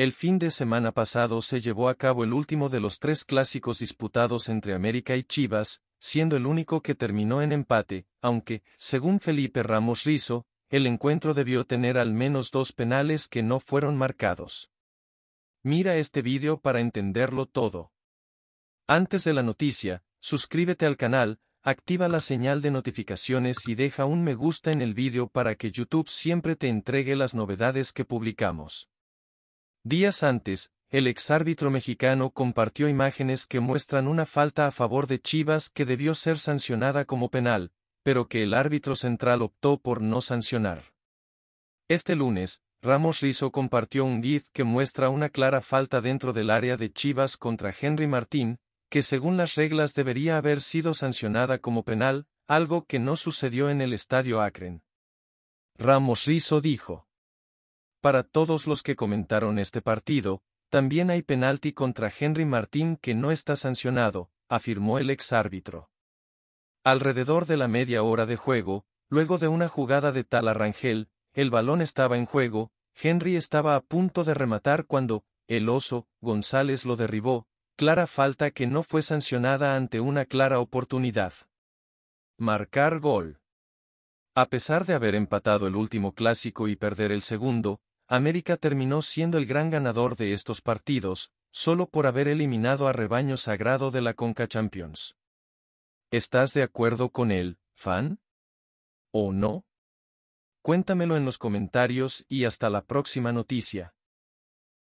El fin de semana pasado se llevó a cabo el último de los tres clásicos disputados entre América y Chivas, siendo el único que terminó en empate, aunque, según Felipe Ramos Rizo, el encuentro debió tener al menos dos penales que no fueron marcados. Mira este vídeo para entenderlo todo. Antes de la noticia, suscríbete al canal, activa la señal de notificaciones y deja un me gusta en el vídeo para que YouTube siempre te entregue las novedades que publicamos. Días antes, el exárbitro mexicano compartió imágenes que muestran una falta a favor de Chivas que debió ser sancionada como penal, pero que el árbitro central optó por no sancionar. Este lunes, Ramos Rizo compartió un GIF que muestra una clara falta dentro del área de Chivas contra Henry Martín, que según las reglas debería haber sido sancionada como penal, algo que no sucedió en el estadio Akron. Ramos Rizo dijo para todos los que comentaron este partido, también hay penalti contra Henry Martín que no está sancionado, afirmó el ex árbitro. Alrededor de la media hora de juego, luego de una jugada de tal Arrangel, el balón estaba en juego, Henry estaba a punto de rematar cuando, el oso, González lo derribó, clara falta que no fue sancionada ante una clara oportunidad. Marcar gol. A pesar de haber empatado el último clásico y perder el segundo, América terminó siendo el gran ganador de estos partidos, solo por haber eliminado a rebaño sagrado de la Conca Champions. ¿Estás de acuerdo con él, fan? ¿O no? Cuéntamelo en los comentarios y hasta la próxima noticia.